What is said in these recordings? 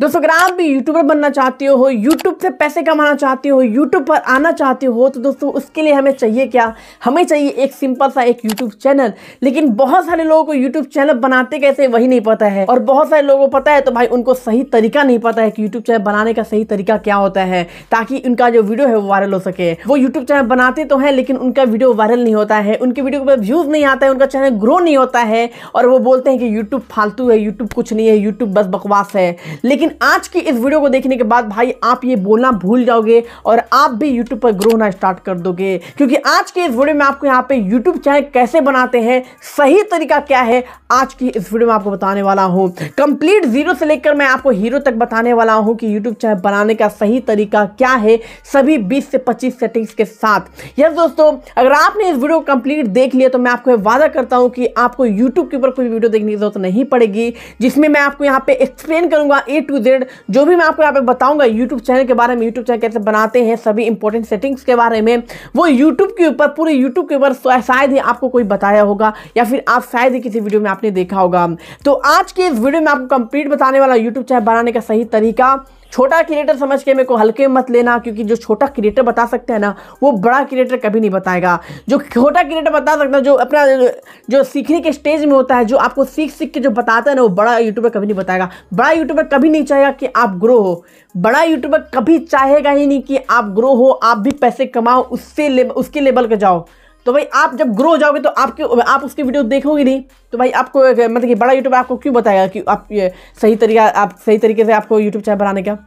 दोस्तों अगर आप भी यूट्यूबर बनना चाहते हो यूट्यूब से पैसे कमाना चाहते हो यूट्यूब पर आना चाहते हो तो दोस्तों उसके लिए हमें चाहिए क्या हमें चाहिए एक सिंपल सा एक यूट्यूब चैनल लेकिन बहुत सारे लोगों को यूट्यूब चैनल बनाते कैसे वही नहीं पता है और बहुत सारे लोगों को पता है तो भाई उनको सही तरीका नहीं पता है कि यूट्यूब चैनल बनाने का सही तरीका क्या होता है ताकि उनका जो वीडियो है वो वायरल हो सके वो यूट्यूब चैनल बनाते तो हैं लेकिन उनका वीडियो वायरल नहीं होता है उनके वीडियो पर व्यूज नहीं आता है उनका चैनल ग्रो नहीं होता है और वो बोलते हैं कि यूट्यूब फालतू है यूट्यूब कुछ नहीं है यूट्यूब बस बकवास है लेकिन लेकिन आज की इस वीडियो को देखने के बाद भाई आप ये बोलना भूल जाओगे और आप भी YouTube पर ग्रो होना स्टार्ट कर दोगे क्योंकि आज के इस वीडियो में आपको यहाँ पे YouTube चैनल कैसे बनाते हैं सही तरीका क्या है आज की इस वीडियो में आपको बताने वाला हूँ कंप्लीट जीरो से लेकर मैं आपको हीरो तक बताने वाला हूँ कि यूट्यूब चैनल बनाने का सही तरीका क्या है सभी बीस से पच्चीस सेटिंग्स के साथ यस दोस्तों अगर आपने इस वीडियो को कंप्लीट देख लिया तो मैं आपको वादा करता हूँ कि आपको यूट्यूब के ऊपर कोई वीडियो देखने की जरूरत नहीं पड़ेगी जिसमें मैं आपको यहाँ पे एक्सप्लेन करूंगा ए टू टू जेड जो भी मैं आपको यहाँ पे बताऊंगा यूट्यूब चैनल के बारे में यूट्यूब चैनल कैसे बनाते हैं सभी इंपॉर्टेंट सेटिंग्स के बारे में वो यूट्यूब के ऊपर पूरे यूट्यूब के ऊपर शायद ही आपको कोई बताया होगा या फिर आप शायद ही किसी वीडियो में आपने देखा होगा तो आज के इस वीडियो में आपको कंप्लीट बताने वाला यूट्यूब चैनल बनाने का सही तरीका छोटा क्रिएटर समझ के मेरे को हल्के मत लेना क्योंकि जो छोटा क्रिएटर बता सकते हैं ना वो बड़ा क्रिएटर कभी नहीं बताएगा जो छोटा क्रिएटर बता सकता है जो अपना जो सीखने के स्टेज में होता है जो आपको सीख सीख के जो बताता है ना वो बड़ा यूट्यूबर कभी नहीं बताएगा बड़ा यूट्यूबर कभी नहीं चाहेगा कि आप ग्रो हो बड़ा यूट्यूबर कभी चाहेगा ही नहीं कि आप ग्रो हो आप भी पैसे कमाओ उससे ले, उसके लेवल के जाओ तो भाई आप जब ग्रो हो जाओगे तो आपके आप उसकी वीडियो देखोगे नहीं तो भाई आपको मतलब कि बड़ा यूट्यूब आपको क्यों बताएगा कि आप ये सही तरीका आप सही तरीके से आपको यूट्यूब चैनल बनाने का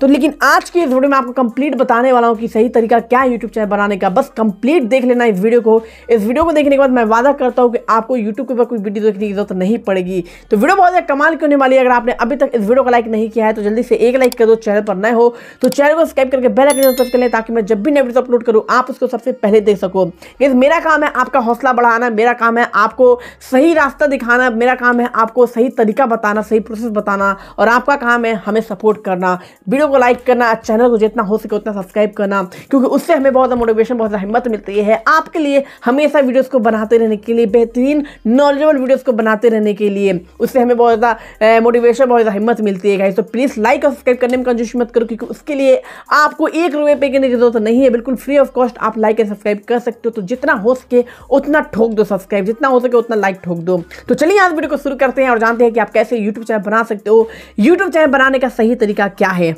तो लेकिन आज की इस वीडियो में आपको कंप्लीट बताने वाला हूँ कि सही तरीका क्या है यूट्यूब चैनल बनाने का बस कंप्लीट देख लेना इस वीडियो को इस वीडियो को देखने के बाद मैं वादा करता हूँ कि आपको यूट्यूब के ऊपर कोई वीडियो देखने की जरूरत नहीं पड़ेगी तो वीडियो बहुत ज़्यादा कमाल की होने वाली है अगर आपने अभी तक इस वीडियो को लाइक नहीं किया है तो जल्दी से एक लाइक कर दो चैनल पर नए हो तो चैनल को स्क्राइब करके बेल आइकन प्रेस कर लें ताकि मैं जब भी नई वीडियो अपलोड करूँ आप उसको सबसे पहले देख सको ये मेरा काम है आपका हौसला बढ़ाना मेरा काम है आपको सही रास्ता दिखाना मेरा काम है आपको सही तरीका बताना सही प्रोसेस बताना और आपका काम है हमें सपोर्ट करना वीडियो को लाइक करना चैनल को जितना हो सके उतना सब्सक्राइब करना क्योंकि उससे हमें बहुत ज़्यादा मोटिवेशन बहुत ज़्यादा हिम्मत मिलती है आपके लिए हमेशा वीडियोस को बनाते रहने के लिए बेहतरीन नॉलेजेबल वीडियोस को बनाते रहने के लिए उससे हमें बहुत ज़्यादा मोटिवेशन बहुत ज़्यादा हिम्मत मिलती है तो प्लीज़ लाइक और सब्सक्राइब करने में कंजूस मत करो क्योंकि उसके लिए आपको एक रुपये पे करने की जरूरत नहीं है बिल्कुल फ्री ऑफ कॉस्ट आप लाइक एंड सब्सक्राइब कर सकते हो तो जितना हो सके उतना ठोक दो सब्सक्राइब जितना हो सके उतना लाइक ठोक दो तो चलिए आज वीडियो को शुरू करते हैं और जानते हैं कि आप कैसे यूट्यूब चैनल बना सकते हो यूट्यूब चैनल बनाने का सही तरीका क्या है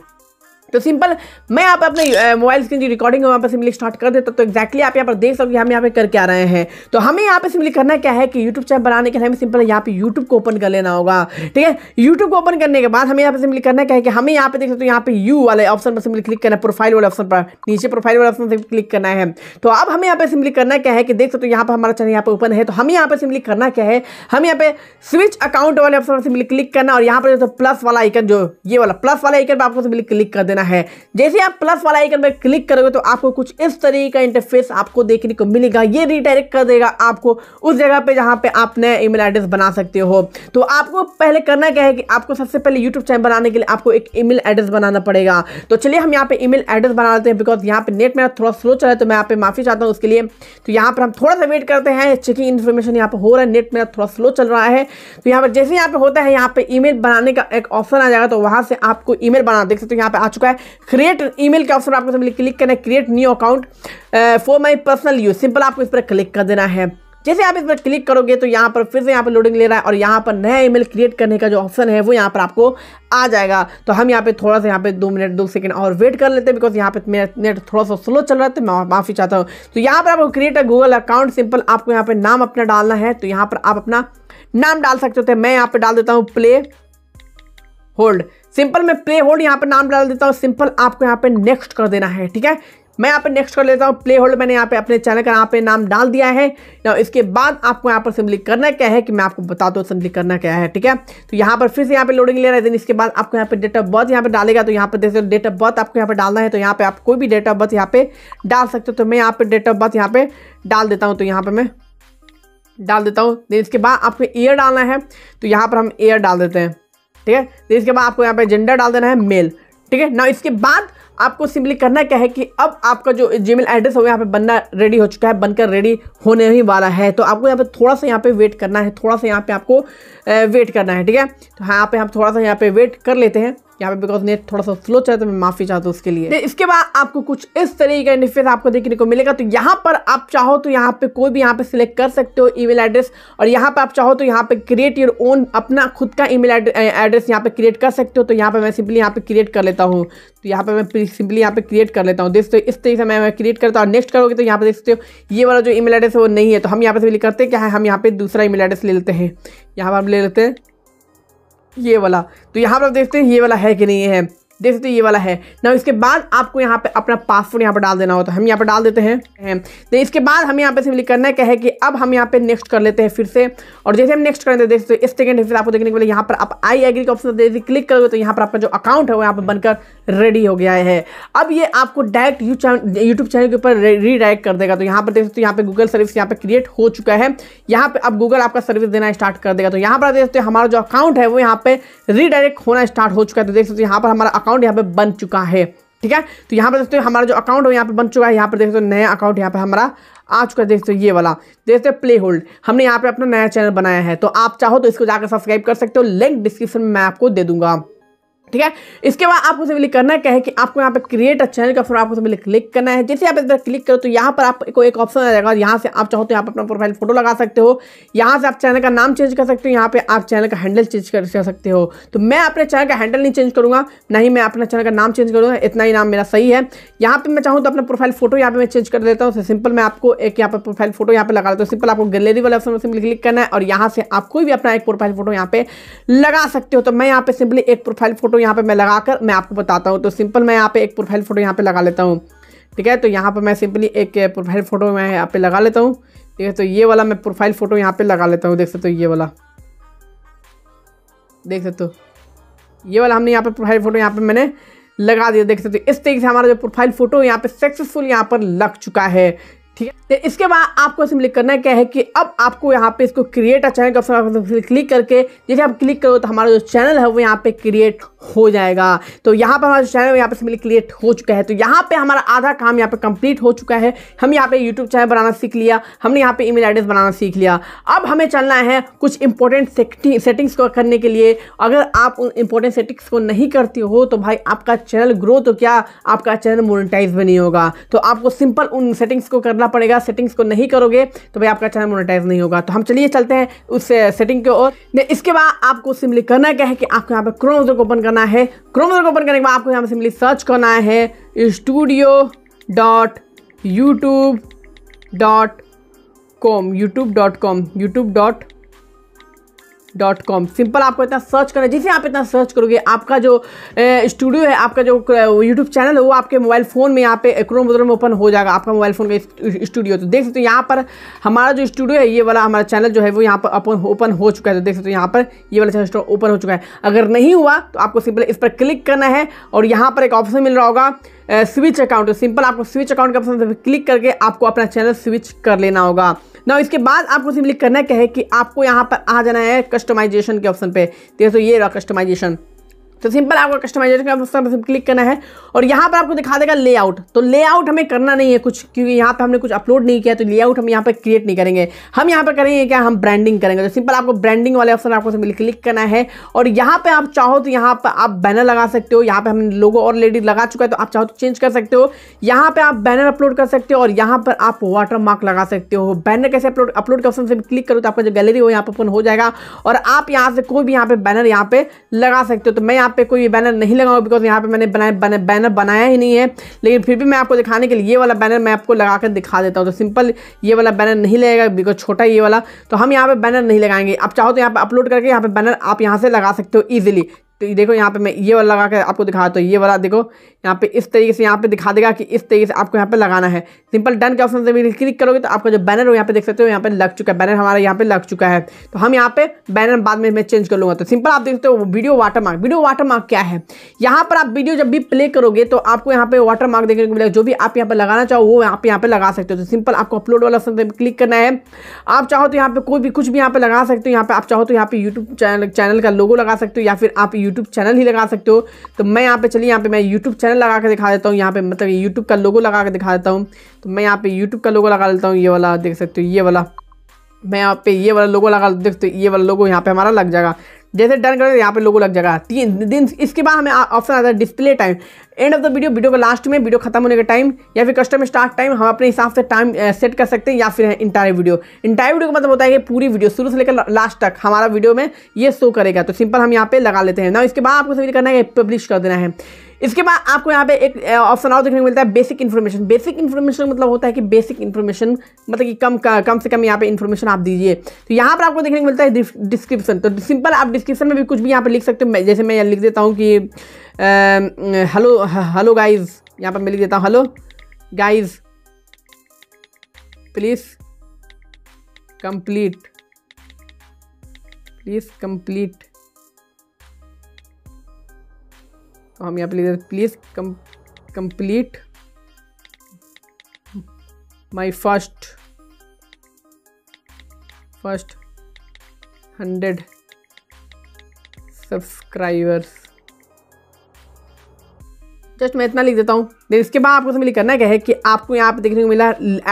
तो सिंपल मैं आप अपने मोबाइल स्क्रीन की रिकॉर्डिंग वहाँ पर सिंपली स्टार्ट कर देता तो एक्जैक्टली आप यहाँ पर देख सकते हम यहाँ पे करके आ रहे हैं तो हमें यहाँ पे सिंपली करना क्या है कि यूट्यूब चैनल बनाने के लिए हमें सिंपल यहाँ पे यूट्यूब को ओपन कर लेना होगा ठीक है यूट्यूब को ओपन करने के बाद हमें यहाँ पे सिंपली करना क्या है कि हमें यहाँ पे देख सकते हो यहाँ पे यू वाले ऑप्शन पर सिंपली क्लिक करना है प्रोफाइल वाले ऑप्शन पर नीचे प्रोफाइल वाले ऑप्शन से क्लिक करना है तो अब हमें यहाँ पे सिंपली करना क्या है कि देख सकते हो यहाँ पर हमारा चैनल यहाँ पर ओपन है तो हमें यहाँ पर सिंपली करना क्या है हम यहाँ पे स्विच अकाउंट वाले ऑप्शन पर सिंपली क्लिक करना और यहाँ पर जो प्लस वाला आइकन जो ये वाला प्लस वाला आइकन पर आपको सिंपली क्लिक कर देना करना है जैसे आप प्लस वाला आइकन पर क्लिक करोगे तो आपको कुछ इस तरीके का इंटरफेस आपको देखने को मिलेगा ये रिडायरेक्ट कर देगा आपको उस जगह पे जहाँ पे आप नया ईमेल एड्रेस बना सकते हो तो आपको पहले करना क्या है कि आपको सबसे पहले यूट्यूब चैनल बनाने के लिए आपको एक ईमेल एड्रेस बनाना पड़ेगा तो चलिए हम यहाँ पे ईमेल एड्रेस बना लेते हैं बिकॉज यहाँ पे नेट मेरा थोड़ा स्लो चला है तो मैं यहाँ पे माफ़ी चाहता हूँ उसके लिए तो यहाँ पर हम थोड़ा सा वेट करते हैं चेकिंग इन्फॉर्मेशन यहाँ पर हो रहा है नेट मेरा थोड़ा स्लो चल रहा है तो यहाँ पर जैसे यहाँ पे होता है यहाँ पे ई बनाने का एक ऑप्शन आ जाएगा तो वहाँ से आपको ई बना देख सकते हो यहाँ पर आ चुका है है क्रिएट ईमेल के ऑप्शन आपको क्लिक करना है create new account for my personal use simple आपको इस पर क्लिक कर देना है जैसे आप इस पर क्लिक करोगे तो यहाँ पर फिर से यहाँ पर लोडिंग ले रहा है और यहाँ पर नया ईमेल क्रिएट करने का जो ऑप्शन है वो यहाँ पर आपको आ जाएगा तो हम यहाँ पे थोड़ा सा यहाँ पे दो मिनट दो सेकंड और वेट कर लेते हैं बिकॉज यहाँ पे मेरा नेट थोड़ा सा स्लो चल रहा है तो मैं माफ़ी चाहता हूँ तो यहाँ पर आपको create a Google account simple आपको यहाँ पर नाम अपना डालना है तो यहाँ पर आप अपना नाम डाल सकते होते तो मैं यहाँ पर डाल देता हूँ प्ले होल्ड सिंपल मैं प्ले होल्ड यहाँ पर नाम डाल देता हूँ सिंपल आपको यहाँ पे नेक्स्ट कर देना है ठीक है मैं यहाँ पे नेक्स्ट कर लेता हूँ प्ले होल्ड मैंने यहाँ पे अपने चैनल का यहाँ पे नाम डाल दिया है ना इसके बाद आपको यहाँ पर सिंपली करना क्या है कि मैं आपको बता दूँ सिंपली करना क्या है ठीक है तो यहाँ पर फिर से यहाँ पे लोडिंग ले रहा है देन इसके बाद आपको यहाँ पे डेट ऑफ बर्थ यहाँ पे डालेगा तो यहाँ पर जैसे डेट ऑफ बर्थ आपको यहाँ पर डालना है तो यहाँ पर आप कोई भी डेट ऑफ बर्थ यहाँ पे डाल सकते हो तो मैं यहाँ पर डेट ऑफ बर्थ यहाँ पे डाल देता हूँ तो यहाँ पर मैं डाल देता हूँ देन इसके बाद आपको ईयर डालना है तो यहाँ पर हम ईयर डाल देते हैं ठीक है तो इसके बाद आपको यहाँ पे जेंडर डाल देना है मेल ठीक है ना इसके बाद आपको सिंपली करना क्या है कि अब आपका जो जीमेल एड्रेस होगा यहाँ पे बनना रेडी हो चुका है बनकर रेडी होने ही वाला है तो आपको यहाँ पे थोड़ा सा यहाँ पे वेट करना है थोड़ा सा यहाँ पे आपको वेट करना है ठीक है तो हाँ, यहाँ पे हम थोड़ा सा यहाँ पे वेट कर लेते हैं यहाँ पे बिकॉज नेट थोड़ा सा स्लो चाहे तो मैं माफी चाहता हूँ उसके लिए इसके बाद आपको कुछ इस तरीके का इंटरफेस आपको देखने को मिलेगा तो यहाँ पर आप चाहो तो यहाँ पे कोई भी यहाँ पे सिलेक्ट कर सकते हो ईमेल एड्रेस और यहाँ पे आप चाहो तो यहाँ पे क्रिएट योर ओन अपना खुद का ईमेल एड्रेस यहाँ पे क्रिएट कर सकते हो तो यहाँ पे मैं सिंपली यहाँ पे क्रिएट कर लेता हूँ तो यहाँ पे मैं सिंपली यहाँ पे क्रिएट कर लेता हूँ दोस्तों इस तरीके से मैं क्रिएट करता हूँ नेक्स्ट करोगे तो यहाँ पे देखते हो ये वाला जो ईमेल एड्रेस है वो नहीं है तो हम यहाँ पे सिंपली करते हैं क्या है हम यहाँ पे दूसरा ईमेल एड्रेस ले लेते हैं यहाँ पर हम ले लेते हैं ये वाला तो यहाँ पर आप देखते हैं ये वाला है कि नहीं है देख सकते हो ये वाला है ना इसके बाद आपको यहाँ पे अपना पासवर्ड यहाँ पर डाल देना होता है हम यहाँ पर डाल देते हैं तो इसके बाद हमें यहाँ पे सिंपली करना है क्या है कि अब हम यहाँ पे नेक्स्ट कर लेते हैं फिर से और जैसे हम नेक्स्ट करेंगे देख सकते हो इस सेकंड फिर आपको देखने के लिए यहाँ पर आप आई एग्री का ऑप्शन जैसे क्लिक करोगे तो यहाँ पर आपका जो अकाउंट है वो यहाँ पर बनकर रेडी हो गया है अब ये आपको डायरेक्ट यूट्यूब चैनल के ऊपर रीडायरेक्ट कर देगा तो यहाँ पर देख सकते हो यहाँ पर गूगल सर्विस यहाँ पर क्रिएट हो चुका है यहाँ पर अब गूगल आपका सर्विस देना स्टार्ट कर देगा तो यहाँ पर देख सकते हो हमारा जो अकाउंट है वो यहाँ पर रीडायरेक्ट होना स्टार्ट हो चुका है तो देख सकते हो यहाँ पर हमारा अकाउंट अकाउंट यहाँ पे बन चुका है ठीक है तो यहाँ पर देखते हैं हमारा जो अकाउंट है यहाँ पर बन चुका है यहाँ पर देखते हो नया अकाउंट यहाँ पर हमारा आ चुका है देखते हो ये वाला देखते हो प्ले होल्ड हमने यहाँ पे अपना नया चैनल बनाया है तो आप चाहो तो इसको जाकर सब्सक्राइब कर सकते हो लिंक डिस्क्रिप्शन में मैं आपको दे दूंगा ठीक है इसके बाद आपको सिंपली करना क्या है कि आपको यहाँ पे क्रिएट अ चैनल का फिर आपको सिंपली क्लिक करना है जैसे आप इस पर क्लिक करो तो यहाँ पर आपको एक ऑप्शन आ जाएगा यहाँ से आप चाहो तो यहाँ पर अपना प्रोफाइल फोटो लगा सकते हो यहाँ से आप चैनल का नाम चेंज कर सकते हो यहाँ पे आप चैनल का हैंडल चेंज कर सकते हो तो मैं अपने चैनल का हैंडल नहीं चेंज करूँगा ना मैं अपना चैनल का नाम चेंज करूँगा इतना ही नाम मेरा सही है यहाँ पर मैं चाहूँ तो अपना प्रोफाइल फोटो यहाँ पर मैं चेंज कर देता हूँ सिंपल तो मैं आपको एक यहाँ पर प्रोफाइल फोटो यहाँ पर लगा देता हूँ सिंपल आपको गैलरी वाले ऑप्शन में सिंपली क्लिक करना है और यहाँ से आप कोई भी अपना एक प्रोफाइल फोटो यहाँ पे लगा सकते हो तो मैं यहाँ पे सिंपली एक प्रोफाइल फोटो यहाँ पे मैं लगाकर मैं आपको बताता हूँ तो सिंपल मैं यहाँ पे एक प्रोफाइल फ़ोटो यहाँ पे लगा लेता हूँ ठीक है तो यहाँ पे मैं सिंपली एक प्रोफाइल फ़ोटो मैं यहाँ पे लगा लेता हूँ ठीक है तो ये वाला मैं प्रोफाइल फ़ोटो यहाँ पर लगा लेता हूँ देख सकते हो ये वाला देख सकते हो ये वाला हमने यहाँ पर प्रोफाइल फ़ोटो यहाँ पर मैंने लगा दिया देख सकते हो इस तरीके से हमारा जो प्रोफाइल फ़ोटो यहाँ पर सक्सेसफुल यहाँ पर लग चुका है ठीक है तो इसके बाद आपको सिंपली करना क्या है कि अब आपको यहाँ पे इसको क्रिएट अच्छा है क्लिक करके जैसे आप क्लिक करो तो हमारा जो चैनल है वो यहाँ पे क्रिएट हो जाएगा तो यहाँ पर हमारा चैनल यहाँ पर सिमिली क्रिएट हो चुका है तो यहाँ पे हमारा आधा काम यहाँ पे कंप्लीट हो चुका है हम यहाँ पे यूट्यूब चैनल बनाना सीख लिया हमने यहाँ पे ईमेल एड्रेस बनाना सीख लिया अब हमें चलना है कुछ इंपॉर्टेंट सेटिंग्स को करने के लिए अगर आप उन इंपॉर्टेंट सेटिंग्स को नहीं करते हो तो भाई आपका चैनल ग्रो तो क्या आपका चैनल मोनिटाइज भी नहीं होगा तो आपको सिंपल उन सेटिंग्स को करना पड़ेगा सेटिंग्स को नहीं करोगे तो भाई आपका चैनल मोनिटाइज नहीं होगा तो हम चलिए चलते हैं उस सेटिंग के और इसके बाद आपको सिम्पली करना क्या है कि आपको यहाँ पर क्रोन ओपन करना करना है क्रोम ब्राउज़र को ओपन करने के बाद आपको यहाँ पर सिंपली सर्च करना है studio dot YouTube dot com YouTube dot com YouTube dot dot com simple आपको इतना सर्च करना है जैसे आप इतना सर्च करोगे आपका जो स्टूडियो है आपका जो यूट्यूब चैनल है वो आपके मोबाइल फ़ोन में यहाँ पे क्रोम ब्राउज़र में ओपन हो जाएगा आपका मोबाइल फ़ोन का स्टूडियो तो देख सकते हो यहाँ पर हमारा जो स्टूडियो है ये वाला हमारा चैनल जो है वो यहाँ पर ओपन ओपन हो चुका है तो देख सकते हो यहाँ पर ये वाला चैनल ओपन हो चुका है अगर नहीं हुआ तो आपको सिंपल इस पर क्लिक करना है और यहाँ पर एक ऑप्शन मिल रहा होगा स्विच अकाउंट सिंपल आपको स्विच अकाउंट का ऑप्शन क्लिक करके आपको अपना चैनल स्विच कर लेना होगा ना इसके बाद आपको सिंपली करना क्या है कि आपको यहाँ पर आ जाना है कस्टमाइजेशन के ऑप्शन पे तो ये रहा कस्टमाइजेशन तो सिंपल आपको कस्टमाइजेशन का ऑप्शन क्लिक करना है और यहाँ पर आपको दिखा देगा लेआउट तो लेआउट हमें करना नहीं है कुछ क्योंकि यहाँ पर हमने कुछ अपलोड नहीं किया तो लेआउट हम यहाँ पर क्रिएट नहीं करेंगे हम यहाँ पर करेंगे क्या हम ब्रांडिंग करेंगे तो सिंपल आपको ब्रांडिंग वाले ऑप्शन आपको सिंपल क्लिक करना है और यहाँ पर आप चाहो तो यहाँ पर आप बैनर लगा सकते हो यहाँ पर हमने लोगो लेडीज लगा चुका है तो आप चाहो तो चेंज कर सकते हो यहाँ पर आप बैनर अपलोड कर सकते हो और यहाँ पर आप वाटर मार्क लगा सकते हो बैनर कैसे अपलोड अपलोड के ऑप्शन से क्लिक करो तो आपका जो गैलरी हो यहाँ पर ओपन हो जाएगा और आप यहाँ से कोई भी यहाँ पर बैनर यहाँ पर लगा सकते हो तो मैं यहाँ पे कोई बैनर नहीं लगाऊंगा बिकॉज यहाँ पे मैंने बनाए बने बैनर बनाया ही नहीं है लेकिन फिर भी मैं आपको दिखाने के लिए ये वाला बैनर मैं आपको लगा कर दिखा देता हूँ तो सिंपल ये वाला बैनर नहीं लगेगा बिकॉज छोटा ये वाला तो हम यहाँ पर बैनर नहीं लगाएंगे आप चाहो तो यहाँ पर अपलोड करके यहाँ पर बैनर आप यहाँ से लगा सकते हो ईजिली तो देखो यहाँ पे मैं ये वाला लगा कर आपको दिखा हूँ ये वाला देखो यहाँ पे इस तरीके से यहाँ पे दिखा देगा कि इस तरीके से आपको यहाँ पे लगाना है सिंपल डन के ऑप्शन से भी क्लिक करोगे तो आपका जो बैनर हो यहाँ पे देख सकते हो यहाँ पे लग चुका है बैनर हमारा यहाँ पे लग चुका है तो हम यहाँ पे बैनर बाद में मैं चेंज कर लूँगा तो सिंपल आप देख सकते हो video watermark video watermark क्या है यहाँ पर आप वीडियो जब भी प्ले करोगे तो आपको यहाँ पे वाटर मार्क देखने को मिलेगा जो भी आप यहाँ पर लगाना चाहो वो आप यहाँ पे लगा सकते हो तो सिंपल आपको अपलोड वाला ऑप्शन क्लिक करना है आप चाहो तो यहाँ पे कोई भी कुछ भी यहाँ पे लगा सकते हो यहाँ पे आप चाहो तो यहाँ पे यूट्यूब चैनल का लोगो लगा सकते हो या फिर आप यूट्यूब चैनल ही लगा सकते हो तो मैं यहाँ पे चलिए यहाँ पे मैं यूट्यूब चैनल बैनर लगा के दिखा देता हूँ यहाँ पे मतलब यूट्यूब का लोगो लगा के दिखा देता हूँ तो मैं यहाँ पे यूट्यूब का लोगो लगा देता हूँ ये वाला देख सकते हो ये वाला मैं यहाँ पे ये वाला लोगो लगा देख सकते ये वाला लोगो यहाँ पे हमारा लग जाएगा जैसे डन करेंगे यहाँ पे लोगो लग जाएगा तीन दिन इसके बाद हमें ऑप्शन आता है display time end of the video video का लास्ट में वीडियो खत्म होने का टाइम या फिर कस्टम स्टार्ट टाइम हम अपने हिसाब से टाइम सेट कर सकते हैं या फिर इंटायर वीडियो इंटायर वीडियो का मतलब होता है कि पूरी वीडियो शुरू से लेकर लास्ट तक हमारा वीडियो में ये शो करेगा तो सिंपल हम यहाँ पे लगा लेते हैं ना इसके बाद आपको सभी करना है पब्लिश कर देना है इसके बाद आपको यहाँ पे एक ऑप्शन और देखने को मिलता है बेसिक इन्फॉर्मेशन बेसिक इन्फॉर्मेशन मतलब होता है कि बेसिक इन्फॉर्मेशन मतलब कि कम कम से कम यहाँ पे इन्फॉर्मेशन आप दीजिए तो यहाँ पर आपको देखने को मिलता है डिस्क्रिप्शन तो सिंपल आप डिस्क्रिप्शन में भी कुछ भी यहाँ पर लिख सकते हो जैसे मैं लिख देता हूँ कि हेलो हेलो गाइज यहाँ पर मैं लिख देता हूँ hello guys please complete please complete तो हम यहाँ पे लिख please come complete my first first hundred subscribers just मैं इतना लिख देता हूँ इसके बाद आपको समझ करना क्या है कि आपको यहाँ पे देखने को मिला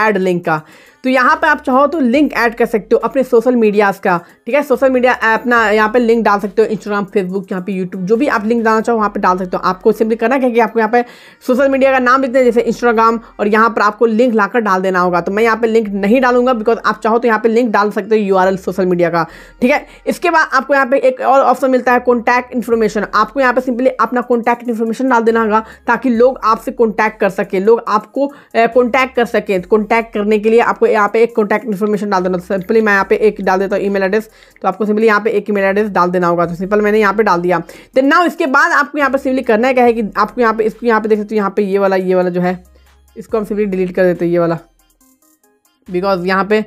एड लिंक का तो यहाँ पर आप चाहो तो लिंक ऐड कर सकते हो अपने सोशल मीडियाज़ का ठीक है सोशल मीडिया अपना यहाँ पर लिंक डाल सकते हो इंस्टाग्राम फेसबुक यहाँ पे यूट्यूब जो भी आप लिंक डालना चाहो वहाँ पर डाल सकते हो आपको सिंपली करना क्या कि आपको यहाँ पर सोशल मीडिया का नाम लिखते हैं जैसे इंस्टाग्राम और यहाँ पर आपको लिंक ला डाल देना होगा तो मैं यहाँ पर लिंक नहीं डालूंगा बिकॉज आप चाहो तो यहाँ पर लिंक डाल सकते हो यू सोशल मीडिया का ठीक है इसके बाद आपको यहाँ पे एक और ऑप्शन मिलता है कॉन्टैक्ट इन्फॉर्मेशन आपको यहाँ पर सिंपली अपना कॉन्टैक्ट इन्फॉर्मेशन डाल देना होगा ताकि लोग आपसे कॉन्टैक्ट कर सकें लोग आपको कॉन्टैक्ट कर सकें कॉन्टैक्ट करने के लिए आपको यहाँ पे एक कॉन्टैक्ट इन्फॉर्मेशन डाल देना सिंपली मैं यहाँ पे एक डाल देता हूँ ईमेल एड्रेस तो आपको सिंपली यहाँ पे एक ईमेल एड्रेस डाल देना होगा तो सिंपल मैंने यहाँ पे डाल दिया देन नाउ इसके बाद आपको यहाँ पर सिंपली करना है क्या है कि आपको यहाँ पे इसको यहाँ पे देख सकते हो यहाँ पे ये वाला ये वाला जो है इसको हम सिंपली डिलीट कर देते हैं ये वाला बिकॉज यहाँ पे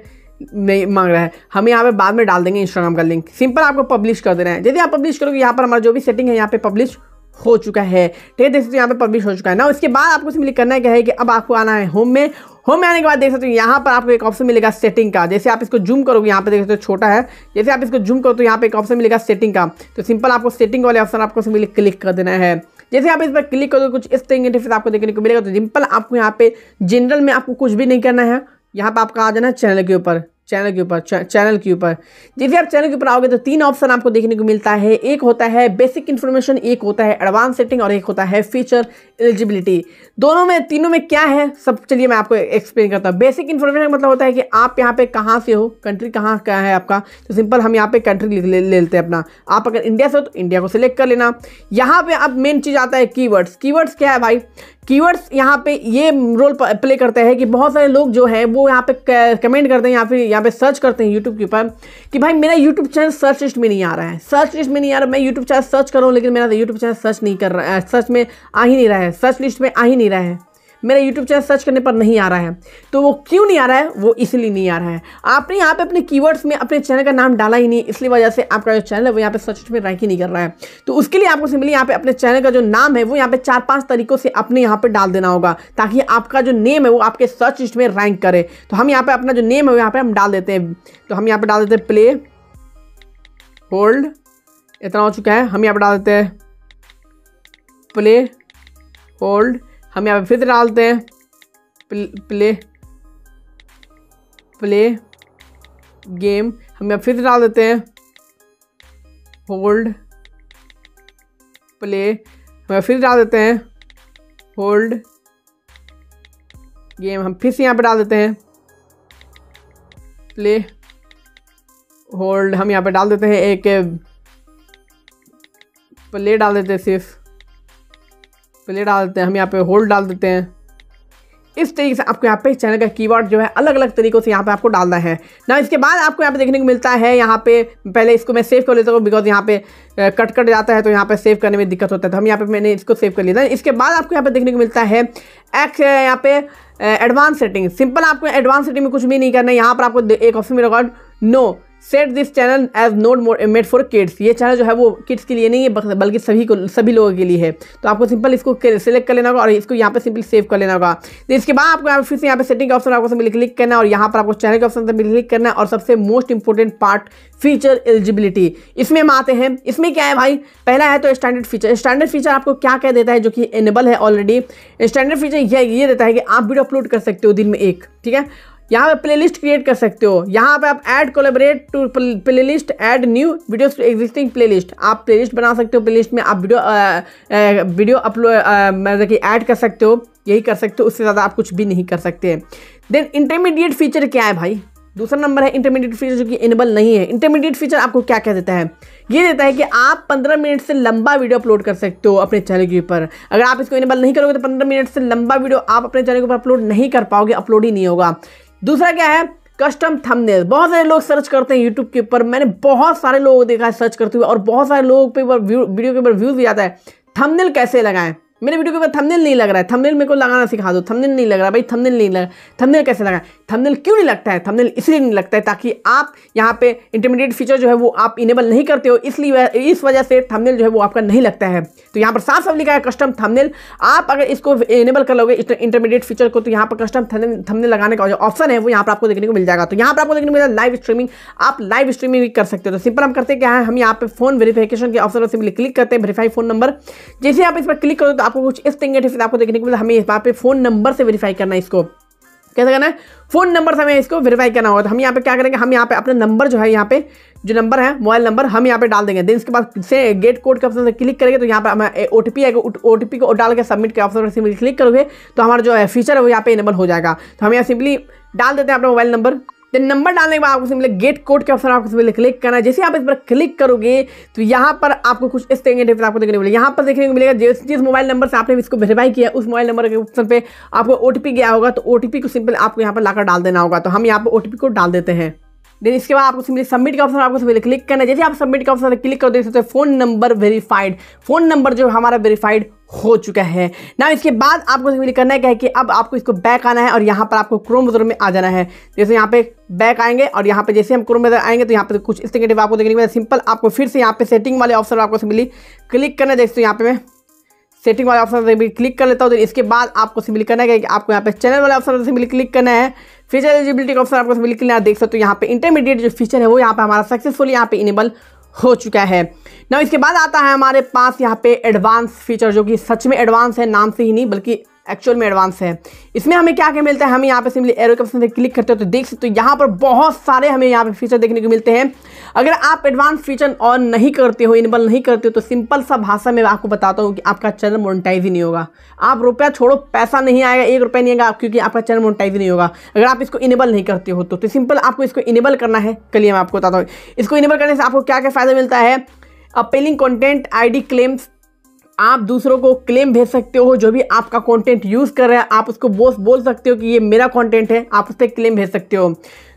नहीं मांग रहा है हम यहाँ पे बाद में डाल देंगे इंस्टाग्राम का लिंक सिंपल आपको पब्लिश कर देना है यदि आप पब्लिश करोगे यहाँ पर हमारा जो भी सेटिंग है यहाँ पे पब्लिश हो चुका है ठीक है देख सकते हो यहाँ पे पब्लिश हो चुका है ना उसके बाद आपको सिंपली करना है क्या है कि अब आपको आना है होम में होम आने के बाद देख सकते हो यहाँ पर आपको एक ऑप्शन मिलेगा सेटिंग का जैसे आप इसको जूम करोगे यहाँ पर देख सकते हो छोटा है जैसे आप इसको जूम करो तो यहाँ पर एक ऑप्शन मिलेगा सेटिंग का तो सिंपल आपको सेटिंग वाले ऑप्शन आपको सिंपली क्लिक कर देना है जैसे आप इस पर क्लिक करोगे कुछ इस तरह इंटरफेस आपको देखने को मिलेगा तो सिंपल आपको यहाँ पे जनरल में आपको कुछ भी नहीं करना है यहाँ पर आपका आ जाना है चैनल के ऊपर चैनल के ऊपर चैनल के ऊपर जब आप चैनल के ऊपर आओगे तो तीन ऑप्शन आपको देखने को मिलता है एक होता है बेसिक इन्फॉर्मेशन एक होता है एडवांस सेटिंग और एक होता है फीचर एलिजिबिलिटी दोनों में तीनों में क्या है सब चलिए मैं आपको एक्सप्लेन करता हूँ बेसिक इन्फॉर्मेशन मतलब होता है कि आप यहाँ पे कहाँ से हो कंट्री कहाँ का है आपका तो सिंपल हम यहाँ पे कंट्री ले, ले, ले लेते हैं अपना आप अगर इंडिया से हो तो इंडिया को सिलेक्ट कर लेना यहाँ पे अब मेन चीज़ आता है कीवर्ड्स कीवर्ड्स क्या है भाई कीवर्ड्स यहाँ पे ये रोल प्ले करते हैं कि बहुत सारे लोग जो है वो यहाँ पे कमेंट करते हैं या फिर यहाँ पे सर्च करते हैं यूट्यूब के ऊपर कि भाई मेरा यूट्यूब चैनल सर्च लिस्ट में नहीं आ रहा है सर्च लिस्ट में नहीं आ रहा मैं यूट्यूब चैनल सर्च कर रहा हूँ लेकिन मेरा यूट्यूब चैनल सर्च नहीं कर रहा है सर्च में आ ही नहीं रहा है सर्च लिस्ट में आ ही नहीं रहा है मेरा यूट्यूब चैनल सर्च करने पर नहीं आ रहा है तो वो क्यों नहीं आ रहा है वो इसलिए नहीं आ रहा है आपने यहाँ पे अपने कीवर्ड्स में अपने चैनल का नाम डाला ही नहीं इसलिए वजह से आपका जो चैनल है वो यहाँ पे सर्च में रैंक ही नहीं कर रहा है तो उसके लिए आपको सिंपली यहाँ पे अपने चैनल का जो नाम है वो यहाँ पे चार पाँच तरीकों से अपने यहाँ पे डाल देना होगा ताकि आपका जो नेम है वो आपके सर्च लिस्ट में रैंक करे तो हम यहाँ पे अपना जो नेम है वो यहाँ पे हम डाल देते हैं तो हम यहाँ पे डाल देते हैं प्ले होल्ड इतना हो चुका है हम यहाँ पे डाल देते हैं प्ले होल्ड हम यहाँ पे फिर डालते हैं प्ले प्ले, गेम हम यहाँ फिर डाल देते हैं होल्ड प्ले हम फिर डाल देते हैं होल्ड गेम हम फिर से यहाँ पे डाल देते हैं प्ले होल्ड हम यहाँ पे डाल देते हैं एक प्ले डाल देते हैं सिर्फ प्ले डाल देते हैं हम यहाँ पे होल्ड डाल देते हैं इस तरीके से आपको यहाँ पे चैनल का कीवर्ड जो है अलग अलग तरीकों से यहाँ पे आपको डालना है ना इसके बाद आपको यहाँ पे देखने को मिलता है यहाँ पे पहले इसको मैं सेव कर लेता हूँ बिकॉज यहाँ पे कट कट जाता है तो यहाँ पे सेव करने में दिक्कत होता है तो हम यहाँ पे मैंने इसको सेव कर लिया था इसके बाद आपको यहाँ पे देखने को मिलता है एक्स यहाँ पे एडवांस सेटिंग सिंपल आपको एडवांस सेटिंग में कुछ भी नहीं करना है यहाँ पर आपको एक ऑप्शन मिलेगा no set this channel as not more made for kids ये चैनल जो है वो किड्स के लिए नहीं है बल्कि सभी को सभी लोगों के लिए है तो आपको सिंपल इसको सेलेक्ट कर लेना होगा और इसको यहाँ पे सिंपल सेव कर लेना होगा तो इसके बाद आपको यहाँ पे फिर से यहाँ पे सेटिंग का ऑप्शन आपको सिंपली क्लिक करना और यहाँ पर आपको चैनल के ऑप्शन पर क्लिक करना और सबसे most important part feature eligibility इसमें हम आते हैं इसमें क्या है भाई पहला है तो स्टैंडर्ड फीचर स्टैंडर्ड फीचर आपको क्या क्या देता है जो कि एनेबल है ऑलरेडी स्टैंडर्ड फीचर यह ये देता है कि आप वीडियो अपलोड कर सकते हो दिन में एक ठीक है यहाँ पे प्लेलिस्ट क्रिएट कर सकते हो यहाँ पे आप add collaborate to playlist add new videos to existing playlist आप प्लेलिस्ट बना सकते हो प्लेलिस्ट में आप वीडियो आ, आ, वीडियो अपलोड मतलब कि ऐड कर सकते हो यही कर सकते हो उससे ज़्यादा आप कुछ भी नहीं कर सकते हैं देन इंटरमीडिएट फीचर क्या है भाई दूसरा नंबर है इंटरमीडिएट फीचर जो कि इनेबल नहीं है इंटरमीडिएट फीचर आपको क्या क्या देता है ये देता है कि आप 15 मिनट से लंबा वीडियो अपलोड कर सकते हो अपने चैनल के ऊपर अगर आप इसको इनेबल नहीं करोगे तो 15 मिनट से लंबा वीडियो आप अपने चैनल के ऊपर अपलोड नहीं कर पाओगे अपलोड ही नहीं होगा दूसरा क्या है कस्टम थंबनेल बहुत सारे लोग सर्च करते हैं यूट्यूब के ऊपर मैंने बहुत सारे लोगों को देखा है सर्च करते हुए और बहुत सारे लोगों पे ऊपर वीडियो के ऊपर व्यूज़ भी आता है थंबनेल कैसे लगाएं मेरे वीडियो के ऊपर थंबनेल नहीं लग रहा है थंबनेल मेरे को लगाना सिखा दो थंबनेल नहीं लग रहा भाई थंबनेल नहीं लग रहा थंबनेल कैसे लगा थंबनेल क्यों नहीं लगता है थंबनेल इसलिए नहीं लगता है ताकि आप यहाँ पे इंटरमीडिएट फीचर जो है वो आप इनेबल नहीं करते हो इसलिए इस वजह से थंबनेल जो है वो आपका नहीं लगता है तो यहाँ पर साफ साफ लिखा है कस्टम थंबनेल आप अगर इसको इनेबल कर लोगे इंटरमीडिएट फीचर को तो यहाँ पर कस्टम थंबनेल लगाने का जो ऑप्शन है वो यहाँ पर आपको देखने को मिल जाएगा तो यहाँ पर आपको देखने को मिलता है लाइव स्ट्रीमिंग आप लाइव स्ट्रीमिंग भी कर सकते हो तो सिंपल हम करते क्या है हम यहाँ पे फोन वेरीफिकेशन के ऑप्शन से सिंपली क्लिक करते हैं वेरीफाई फोन नंबर जैसे आप इस पर क्लिक करो तो आपको कुछ इस तरीके तो से आपको देखने को मिलता है हमें यहाँ पे फोन नंबर से वेरीफाई करना है इसको कैसे करना है फ़ोन नंबर से हमें इसको वेरीफाई करना होगा तो हम यहाँ पे क्या करेंगे हम यहाँ पे अपने नंबर जो है यहाँ पे जो नंबर है मोबाइल नंबर हम यहाँ पे डाल देंगे देन इसके बाद से गेट कोड के ऑप्शन से क्लिक करेंगे तो यहाँ पर हमें O T P O T P को डाल के सबमिट के ऑप्शन पर सिंपली क्लिक करोगे तो हमारा जो है फीचर है वो यहाँ पे इनेबल हो जाएगा तो हम यहाँ सिंपली डाल देते हैं अपना मोबाइल नंबर देन नंबर डालने के बाद आपको मिले गेट कोड के ऑप्शन आपको इसमें क्लिक करना है जैसे आप इस पर क्लिक करोगे तो यहाँ पर आपको कुछ इस तरह के आपको देखने को मिलेगा यहाँ पर देखने को मिलेगा जिस जिस मोबाइल नंबर से आपने इसको वेरीफाई किया उस मोबाइल नंबर के ऑप्शन पर आपको ओ गया होगा तो ओ को सिंपल आपको यहाँ पर लाकर डाल देना होगा तो हम यहाँ पर ओ को डाल देते हैं देन इसके बाद आपको सिंपली सबमिट का ऑप्शन आपको सिंपली क्लिक करना है जैसे आप सबमिट का ऑप्शन क्लिक कर देते हैं तो phone number verified phone number जो हमारा वेरीफाइड हो चुका है ना इसके बाद आपको सिंपली करना है क्या है कि अब आपको इसको बैक आना है और यहाँ पर आपको क्रोम ब्राउज़र में आ जाना है जैसे यहाँ पे बैक आएंगे और यहाँ पे जैसे हम क्रोम ब्राउज़र आएंगे तो यहाँ पे कुछ इस नेगेटिव आपको देखने के बाद सिंपल आपको फिर से यहाँ पे सेटिंग वाले ऑप्शन आपको सिंपली क्लिक करना है जैसे यहाँ पे मैं सेटिंग वाले ऑप्शन से भी क्लिक कर लेता हूँ तो इसके बाद आपको सिंपली करना है कि आपको यहाँ पे चैनल वाले ऑप्शन से मिली क्लिक करना है फीचर एलिजिबिलिटी का ऑप्शन आपको सिंपली क्लिक करना है देख सकते हो यहाँ पे इंटरमीडिएट जो फीचर है वो यहाँ पे हमारा सक्सेसफुल यहाँ पे इनेबल हो चुका है ना इसके बाद आता है हमारे पास यहाँ पे एडवांस फीचर जो कि सच में एडवांस है नाम से ही नहीं बल्कि एक्चुअल में एडवांस है इसमें हमें क्या क्या मिलता है हम यहाँ पे सिंपली एरो के ऑप्शन से क्लिक करते हो तो देख सकते हो तो यहाँ पर बहुत सारे हमें यहाँ पे फीचर देखने को मिलते हैं अगर आप एडवांस फीचर ऑन नहीं करते हो इनेबल नहीं करते हो तो सिंपल सा भाषा में आपको बताता हूँ कि आपका चैनल मोनिटाइज ही नहीं होगा आप रुपया छोड़ो पैसा नहीं आएगा एक रुपया नहीं आएगा क्योंकि आपका चैनल मोनिटाइज नहीं होगा अगर आप इसको इनेबल नहीं करते हो तो, सिंपल तो आपको इसको इनेबल करना है कलिए मैं आपको बताता हूँ इसको इनेबल करने से आपको क्या क्या फ़ायदा मिलता है अपेलिंग कंटेंट आईडी क्लेम्स आप दूसरों को क्लेम भेज सकते हो जो भी आपका कंटेंट यूज़ कर रहा है आप उसको बोस बोल सकते हो कि ये मेरा कंटेंट है आप उस पर क्लेम भेज सकते हो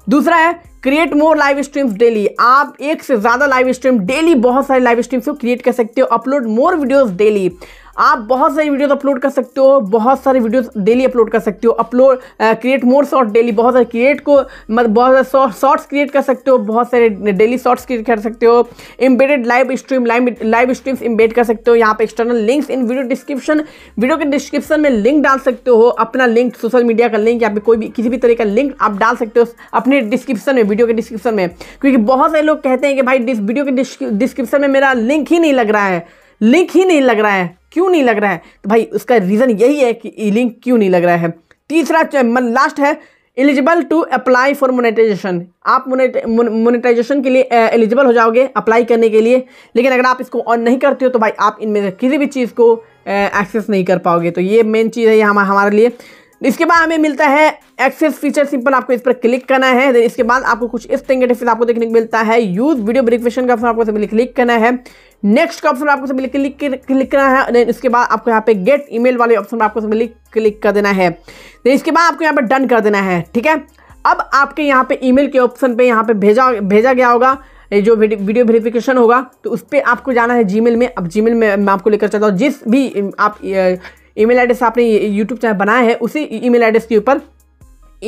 दूसरा है create more live streams daily आप एक से ज़्यादा लाइव स्ट्रीम डेली बहुत सारे लाइव स्ट्रीम्स को क्रिएट कर सकते हो अपलोड मोर वीडियोस डेली आप बहुत सारी वीडियोस uh, अपलोड मतलब कर सकते हो बहुत सारे वीडियोस डेली अपलोड कर सकते हो upload create more short daily बहुत सारे क्रिएट को मतलब बहुत सारे शॉर्ट्स क्रिएट कर सकते हो बहुत सारे डेली शॉर्ट्स क्रिएट कर सकते हो embedded live stream live live streams embed कर सकते हो यहाँ पर external links in video description video के डिस्क्रिप्शन में लिंक डाल सकते हो अपना लिंक सोशल मीडिया का लिंक या फिर कोई भी किसी भी तरह का लिंक आप डाल सकते हो अपने डिस्क्रिप्शन में वीडियो के डिस्क्रिप्शन में क्योंकि बहुत सारे लोग कहते हैं कि भाई वीडियो के डिस्क्रिप्शन में मेरा लिंक ही नहीं लग रहा है लिंक ही नहीं लग रहा है क्यों नहीं लग रहा है तो भाई उसका रीज़न यही है कि ई लिंक क्यों नहीं लग रहा है तीसरा लास्ट है eligible to apply for monetization आप मोनेटाइजेशन के लिए एलिजिबल हो जाओगे अप्लाई करने के लिए लेकिन अगर आप इसको ऑन नहीं करते हो तो भाई आप इनमें से किसी भी चीज़ को एक्सेस नहीं कर पाओगे तो ये मेन चीज़ है हमारे लिए इसके बाद हमें मिलता है एक्सेस फीचर सिंपल आपको इस पर क्लिक करना है इसके बाद आपको कुछ इस तरीके से आपको देखने को मिलता है यूज वीडियो वेरिफिकेशन का ऑप्शन आपको सभी क्लिक करना है नेक्स्ट का ऑप्शन आपको सभी क्लिक क्लिक करना है देन इसके बाद आपको यहाँ पे गेट ईमेल वाले ऑप्शन आपको सभी क्लिक कर देना है देन इसके बाद आपको यहाँ पर डन कर देना है ठीक है अब आपके यहाँ पे ईमेल के ऑप्शन पे यहाँ पे भेजा भेजा गया होगा ये जो वीडियो वेरिफिकेशन होगा तो उस पर आपको जाना है जीमेल में अब जीमेल में मैं आपको लेकर चलता हूँ जिस भी आप ईमेल एड्रेस आपने यूट्यूब चैनल बनाया है उसी ईमेल एड्रेस के ऊपर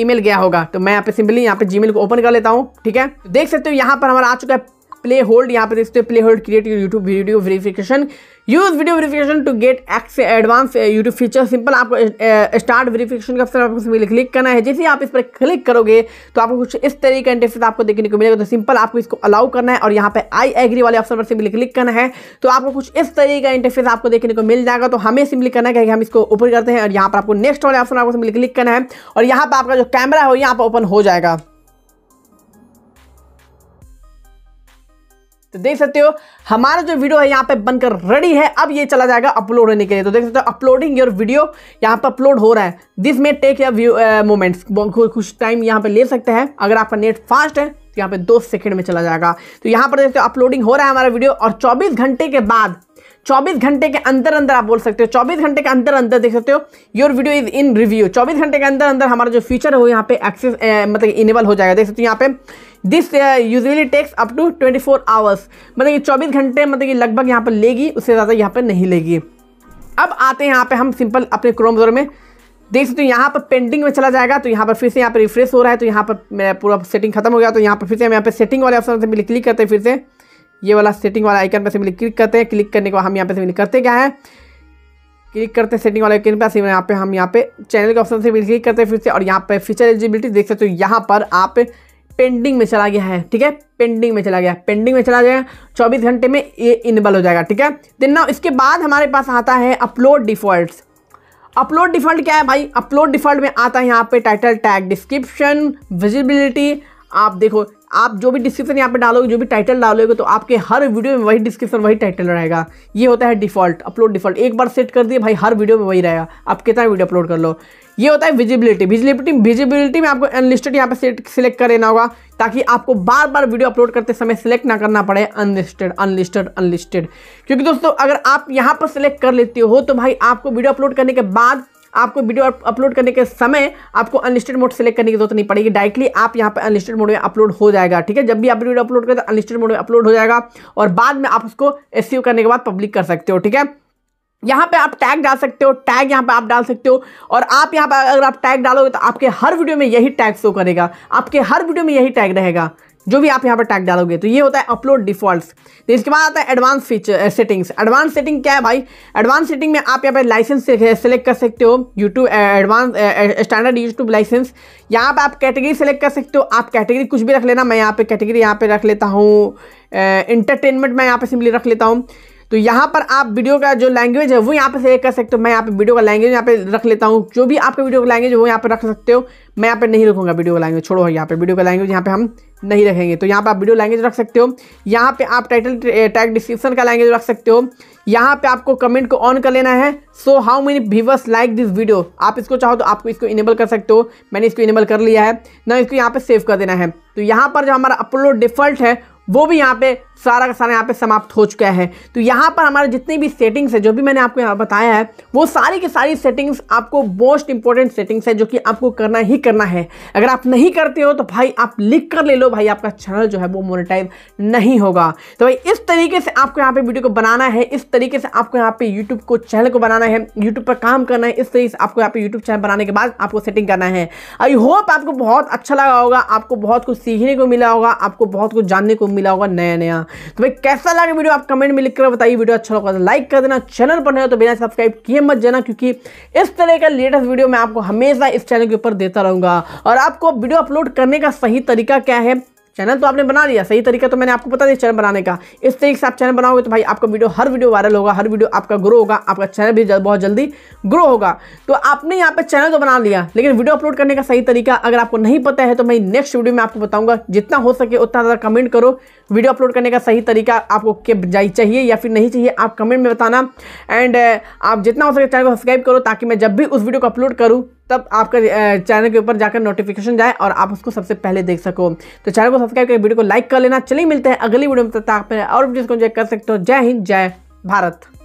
ईमेल गया होगा तो मैं यहाँ पे सिंपली यहाँ पे जीमेल को ओपन कर लेता हूँ ठीक है देख सकते हो यहाँ पर हमारा आ चुका है प्ले होल्ड यहाँ पे देखते हैं play hold create YouTube video verification use video verification to get access advance YouTube feature simple आपको स्टार्ट वेरिफिकेशन का ऑप्शन आपको क्लिक करना है जैसे आप इस पर क्लिक करोगे तो आपको कुछ इस तरीके का इंटरफेस आपको देखने को मिलेगा तो सिंपल आपको इसको अलाउ करना है और यहाँ पे आई एग्री वाले ऑप्शन पर सिंपली क्लिक करना है तो आपको कुछ इस तरीके का इंटरफेस आपको देखने को मिल जाएगा तो हमें सिंपली करना है कि हम इसको ऊपर करते हैं और यहाँ पर आपको नेक्स्ट वाले ऑप्शन आपको सिंपली क्लिक करना है और यहाँ पर आपका जो कैमरा है यहाँ पर ओपन हो जाएगा तो देख सकते हो हमारा जो वीडियो है यहाँ पे बनकर रेडी है अब ये चला जाएगा अपलोड होने के लिए तो देख सकते हो अपलोडिंग योर वीडियो यहाँ पे अपलोड हो रहा है दिस में टेक या मोमेंट्स कुछ टाइम यहाँ पे ले सकते हैं अगर आपका नेट फास्ट है तो यहाँ पे दो सेकंड में चला जाएगा तो यहाँ पर देखते हो अपलोडिंग हो रहा है हमारा वीडियो और चौबीस घंटे के बाद 24 घंटे के अंदर अंदर आप बोल सकते हो 24 घंटे के अंदर अंदर देख सकते हो your video is in review 24 घंटे के अंदर अंदर हमारा जो फीचर है वो यहाँ पे एक्सेस मतलब इनेबल हो जाएगा देख सकते हो यहाँ पे this usually takes up to 24 hours मतलब कि 24 घंटे मतलब कि लगभग यहाँ पर लेगी उससे ज़्यादा यहाँ पर नहीं लेगी अब आते हैं यहाँ पर हम सिंपल अपने क्रोम जोर में देख सकते हो यहाँ पर पेंडिंग में चला जाएगा तो यहाँ पर फिर से यहाँ पर रिफ्रेश हो रहा है तो यहाँ पर मेरा पूरा सेटिंग खत्म हो गया तो यहाँ पर फिर से हम यहाँ पर सेटिंग वाले ऑप्शन से क्लिक करते हैं फिर से ये वाला सेटिंग वाला आइकन पर सिंपली क्लिक करते हैं क्लिक करने के बाद हम यहाँ पे सिंपली करते क्या है क्लिक करते हैं सेटिंग वाले आइकन पर यहाँ पे हम यहाँ पे चैनल के ऑप्शन से भी क्लिक करते हैं फिर से और यहाँ पे फीचर एलिजिबिलिटी देख सकते हो यहाँ पर आप पेंडिंग में चला गया है ठीक है पेंडिंग में चला गया पेंडिंग में चला गया चौबीस घंटे में ये इनबल हो जाएगा ठीक है देन ना इसके बाद हमारे पास आता है अपलोड डिफ़ॉल्ट अपलोड डिफ़ॉल्ट क्या है भाई अपलोड डिफ़ॉल्ट में आता है यहाँ पे टाइटल टैग डिस्क्रिप्शन विजिबिलिटी आप देखो आप जो भी डिस्क्रिप्शन यहाँ पे डालोगे जो भी टाइटल डालोगे तो आपके हर वीडियो में वही डिस्क्रिप्शन वही टाइटल रहेगा ये होता है डिफॉल्ट अपलोड डिफॉल्ट एक बार सेट कर दिए भाई हर वीडियो में वही रहेगा आप कितना वीडियो अपलोड कर लो ये होता है विजिबिलिटी विजिबिलिटी विजिबिलिटी में आपको अनलिस्टेड यहाँ पे सेट सिलेक्ट कर लेना होगा ताकि आपको बार बार वीडियो अपलोड करते समय सिलेक्ट ना करना पड़े अनलिस्टेड अनलिस्टेड अनलिस्टेड क्योंकि दोस्तों अगर आप यहाँ पर सिलेक्ट कर लेते हो तो भाई आपको वीडियो अपलोड करने के बाद आपको वीडियो अपलोड करने के समय आपको अनलिस्टेड मोड सेलेक्ट करने की जरूरत नहीं पड़ेगी डायरेक्टली आप यहाँ पर अनलिस्टेड मोड में अपलोड हो जाएगा ठीक है जब भी आप वीडियो अपलोड करें तो अनलिस्टेड मोड में अपलोड हो जाएगा और बाद में आप उसको एस e करने के बाद पब्लिक कर सकते हो ठीक है यहाँ पे आप टैग डाल सकते हो टैग यहाँ पे आप डाल सकते हो और आप यहाँ पे अगर आप टैग डालोगे तो आपके हर वीडियो में यही टैग शो करेगा आपके हर वीडियो में यही टैग रहेगा जो भी आप यहाँ पर टैग डालोगे तो ये होता है अपलोड डिफॉल्ट्स तो इसके बाद आता है advance feature settings advance setting क्या है भाई एडवांस सेटिंग में आप यहाँ पर लाइसेंस सेलेक्ट eh, कर सकते हो YouTube advance standard YouTube license यहाँ पर आप कैटेगरी सेलेक्ट कर सकते हो आप कैटेगरी कुछ भी रख लेना मैं यहाँ पर कैटेगरी यहाँ पर रख लेता हूँ इंटरटेनमेंट eh, मैं यहाँ पर सिंपली रख लेता हूँ तो यहाँ पर आप वीडियो का जो लैंग्वेज है वो यहाँ पे से कर सकते हो मैं यहाँ पे वीडियो का लैंग्वेज यहाँ पे रख लेता हूँ जो भी आपका वीडियो का लैंग्वेज वो यहाँ पे रख सकते हो मैं यहाँ पे नहीं रखूँगा वीडियो का लैंग्वेज छोड़ो यहाँ पे वीडियो का लैंग्वेज यहाँ पे हम नहीं रखेंगे तो यहाँ पर आप वीडियो लैंग्वेज रख सकते हो यहाँ पे आप टाइटल टैग डिस्क्रिप्शन का लैंग्वेज रख सकते हो यहाँ पे आपको कमेंट को ऑन कर लेना है so how many viewers like this video आप इसको चाहो तो आपको इसको इनेबल कर सकते हो मैंने इसको इनेबल कर लिया है ना इसको यहाँ पे सेव कर देना है तो यहाँ पर जो हमारा अपलोड डिफॉल्ट है वो भी यहाँ पे सारा का सारा यहाँ पे समाप्त हो चुका है तो यहाँ पर हमारे जितनी भी सेटिंग्स है जो भी मैंने आपको यहाँ बताया है वो सारी की सारी सेटिंग्स आपको मोस्ट इंपॉर्टेंट सेटिंग्स है जो कि आपको करना ही करना है अगर आप नहीं करते हो तो भाई आप लिख कर ले लो भाई आपका चैनल जो है वो मोनिटाइज नहीं होगा तो भाई इस तरीके से आपको यहाँ पर वीडियो को बनाना है इस तरीके से आपको यहाँ पे यूट्यूब को चैनल को बनाना है यूट्यूब पर काम करना है इस तरीके से आपको यहाँ पे यूट्यूब चैनल बनाने के बाद आपको सेटिंग करना है आई होप आपको बहुत अच्छा लगा होगा आपको बहुत कुछ सीखने को मिला होगा आपको बहुत कुछ जानने को मिला होगा नया नया तो भाई कैसा लगा वीडियो आप कमेंट में लिखकर बताइए वीडियो अच्छा लगा तो लाइक कर देना चैनल पर नहीं हो तो बिना सब्सक्राइब किए मत जाना क्योंकि इस तरह का लेटेस्ट वीडियो मैं आपको हमेशा इस चैनल के ऊपर देता रहूँगा और आपको वीडियो अपलोड करने का सही तरीका क्या है चैनल तो आपने बना लिया सही तरीका तो मैंने आपको बता दिया चैनल बनाने का इस तरीके से आप चैनल बनाओगे तो भाई आपका वीडियो हर वीडियो वायरल होगा हर वीडियो आपका ग्रो होगा आपका चैनल भी जल, बहुत जल्दी ग्रो होगा तो आपने यहाँ पर चैनल तो बना लिया लेकिन वीडियो अपलोड करने का सही तरीका अगर आपको नहीं पता है तो मैं नेक्स्ट वीडियो में आपको बताऊँगा जितना हो सके उतना ज़्यादा कमेंट करो वीडियो अपलोड करने का सही तरीका आपको चाहिए या फिर नहीं चाहिए आप कमेंट में बताना एंड आप जितना हो सके चैनल को सब्सक्राइब करो ताकि मैं जब भी उस वीडियो को अपलोड करूँ तब आपका चैनल के ऊपर जाकर नोटिफिकेशन जाए और आप उसको सबसे पहले देख सको तो चैनल को सब्सक्राइब करके वीडियो को लाइक कर लेना चलिए मिलते हैं अगली वीडियो में तक और वीडियो को एंजॉय कर सकते हो जय हिंद जय भारत